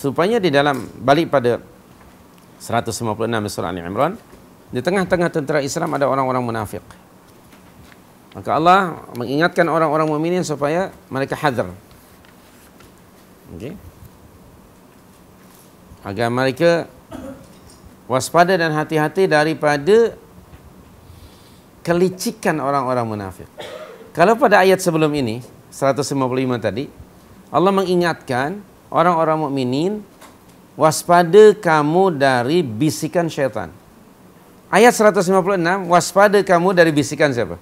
supaya di dalam balik pada 156 surah Ali Imran di tengah-tengah tentera Islam ada orang-orang munafik. Maka Allah mengingatkan orang-orang mukminin supaya mereka hadir. Okey. Agar mereka waspada dan hati-hati daripada kelicikan orang-orang munafik. Kalau pada ayat sebelum ini 155 tadi Allah mengingatkan orang-orang mukminin waspada kamu dari bisikan syaitan. Ayat 156, waspada kamu dari bisikan siapa?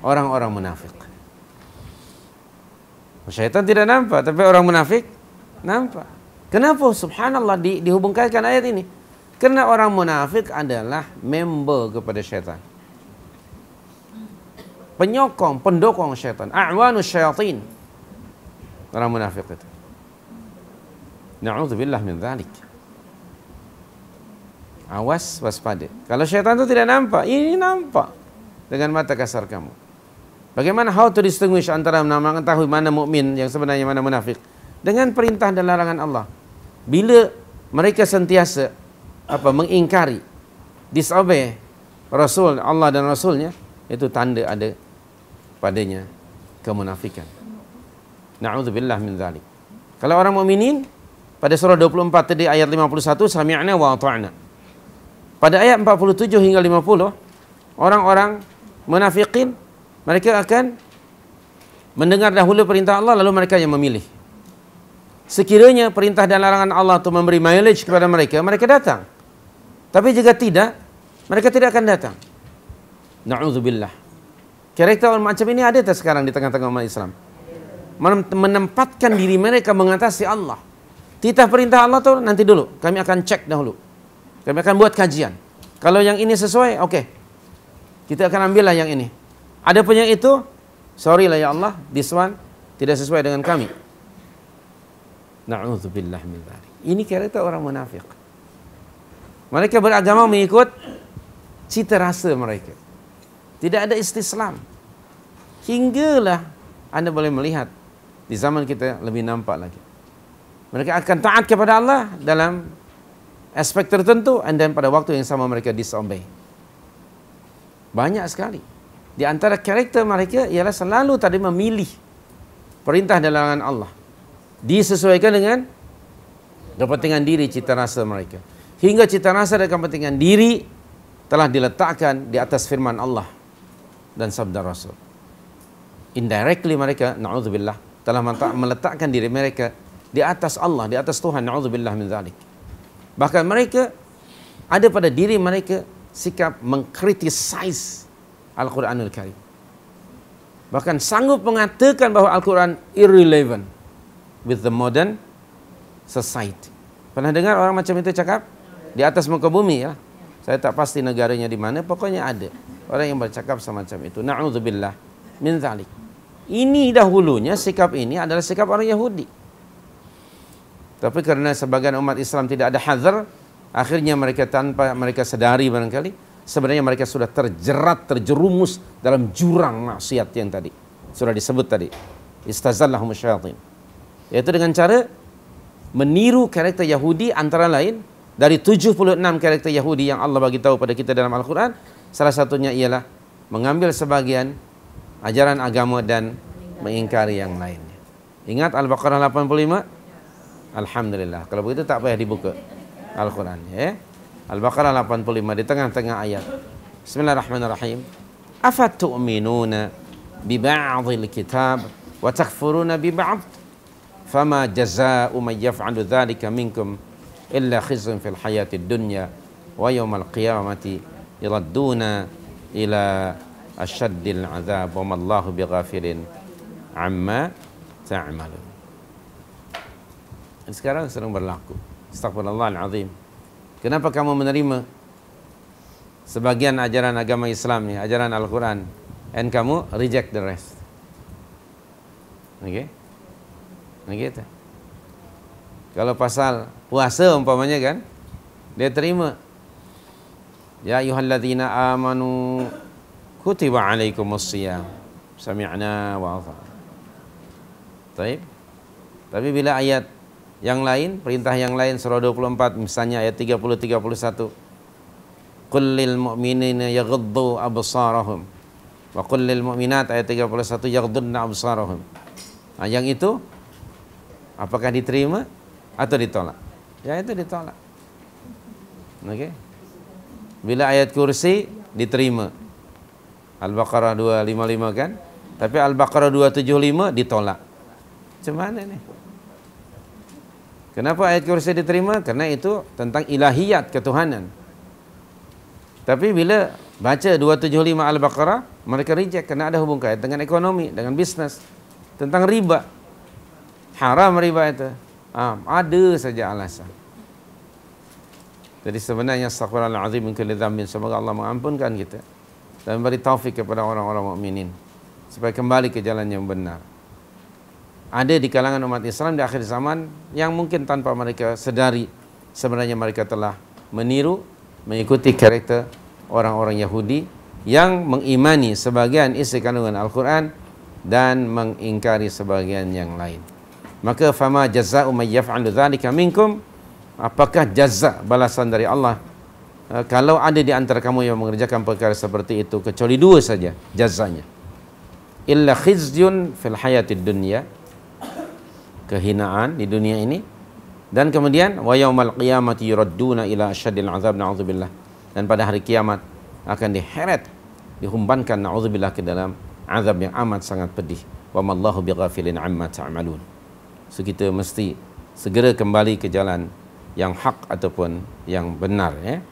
Orang-orang munafik. Syaitan tidak nampak, tapi orang munafik nampak. Kenapa? Subhanallah di, dihubungkan ayat ini. Karena orang munafik adalah member kepada syaitan. Penyokong, pendukung syaitan. A'wanu syaitin. Orang munafik itu. Na'udzubillah min zalik. Awas waspada. Kalau syaitan itu tidak nampak, ini nampak dengan mata kasar kamu. Bagaimana how to distinguish antara mengetahui mana mukmin yang sebenarnya mana munafik dengan perintah dan larangan Allah? Bila mereka sentiasa apa mengingkari disobey Rasul Allah dan Rasulnya itu tanda ada padanya kemunafikan. Na'udzubillah min zalik. Kalau orang mukminin pada surah 24 tadi ayat 51 sami'na wa ata'na. Pada ayat 47 hingga 50 orang-orang munafikin mereka akan mendengar dahulu perintah Allah lalu mereka yang memilih. Sekiranya perintah dan larangan Allah itu memberi mileage kepada mereka, mereka datang. Tapi jika tidak, mereka tidak akan datang. Na'udzubillah. Karakter macam ini ada tak sekarang di tengah-tengah umat Islam? Menempatkan diri mereka mengatasi Allah. Titah perintah Allah tu nanti dulu. Kami akan cek dahulu. Kami akan buat kajian. Kalau yang ini sesuai, okay Kita akan ambil lah yang ini. Ada pun yang itu, sorry lah ya Allah, this one tidak sesuai dengan kami. Na'udzubillah min dhalik. Ini kereta orang munafik. Mereka beragama mengikut cita rasa mereka. Tidak ada istislam. Hinggalah anda boleh melihat di zaman kita lebih nampak lagi mereka akan taat kepada Allah dalam aspek tertentu and then pada waktu yang sama mereka disobey. Banyak sekali. Di antara karakter mereka ialah selalu tadi memilih perintah dalangan Allah. Disesuaikan dengan kepentingan diri, cita rasa mereka. Hingga cita rasa dan kepentingan diri telah diletakkan di atas firman Allah dan sabda Rasul. Indirectly mereka, na'udzubillah, telah meletakkan diri mereka di atas Allah, di atas Tuhan. Nauzubillah min zalik. Bahkan mereka ada pada diri mereka sikap mengkritisize Al-Quranul Karim. Bahkan sanggup mengatakan bahawa Al-Quran irrelevant with the modern society. Pernah dengar orang macam itu cakap? Di atas muka bumi ya. Saya tak pasti negaranya di mana, pokoknya ada. Orang yang bercakap semacam itu. Nauzubillah min zalik. Ini dahulunya sikap ini adalah sikap orang Yahudi. Tapi kerana sebagian umat Islam tidak ada hadir, akhirnya mereka tanpa mereka sedari barangkali, sebenarnya mereka sudah terjerat, terjerumus dalam jurang maksiat yang tadi. Sudah disebut tadi. Istazallahum syaitin. Yaitu dengan cara meniru karakter Yahudi antara lain, dari 76 karakter Yahudi yang Allah bagi tahu pada kita dalam Al-Quran, salah satunya ialah mengambil sebagian ajaran agama dan mengingkari yang lainnya. Ingat Al-Baqarah 85? Alhamdulillah. Kalau begitu tak payah dibuka Al-Quran. Ya? Al-Baqarah 85 di tengah-tengah ayat. Bismillahirrahmanirrahim. Afatu'minuna bi ba'dhil kitab wa takfuruna bi ba'd? Fama jazaa'u man yaf'alu dhalika minkum illa khizyun fil hayatid dunya wa yawmal qiyamati yuradduna ila asyaddil 'adzab wa ma Allahu bighafirin amma ta'malun. Dan sekarang sedang berlaku. Astagfirullahaladzim. Kenapa kamu menerima sebagian ajaran agama Islam ni, ajaran Al-Quran, and kamu reject the rest? Okay? Okay tak? Kalau pasal puasa umpamanya kan, dia terima. Ya ayuhalladzina amanu kutiba alaikumus siyam. Sami'na wa afa. Baik. Tapi bila ayat yang lain, perintah yang lain surah 24 misalnya ayat 30 31. Qul lil mu'minina yaghuddu absarahum. Wa qul lil mu'minat ayat 31 yaghuddna absarahum. Nah, yang itu apakah diterima atau ditolak? Ya itu ditolak. Oke. Okay? Bila ayat kursi diterima. Al-Baqarah 255 kan? Tapi Al-Baqarah 275 ditolak. Cuman ini. Kenapa ayat kursi diterima? Karena itu tentang ilahiyat ketuhanan. Tapi bila baca 275 Al-Baqarah, mereka reject kerana ada hubung kait dengan ekonomi, dengan bisnes. Tentang riba. Haram riba itu. Ha, ada saja alasan. Jadi sebenarnya astagfirullahaladzim min kulli dhambin. Semoga Allah mengampunkan kita. Dan beri taufik kepada orang-orang mukminin Supaya kembali ke jalan yang benar ada di kalangan umat Islam di akhir zaman yang mungkin tanpa mereka sedari sebenarnya mereka telah meniru mengikuti karakter orang-orang Yahudi yang mengimani sebagian isi kandungan Al-Quran dan mengingkari sebagian yang lain. Maka fama jazaa'u may yaf'alu dzalika minkum? Apakah jaza balasan dari Allah eh, kalau ada di antara kamu yang mengerjakan perkara seperti itu kecuali dua saja jazanya. Illa khizyun fil hayatid dunya kehinaan di dunia ini dan kemudian wa yaumal qiyamati yuradduna ila asyaddil azab na'udzubillah dan pada hari kiamat akan diheret dihumbankan na'udzubillah ke dalam azab yang amat sangat pedih wa mallahu bighafilin amma ta'malun so kita mesti segera kembali ke jalan yang hak ataupun yang benar ya eh?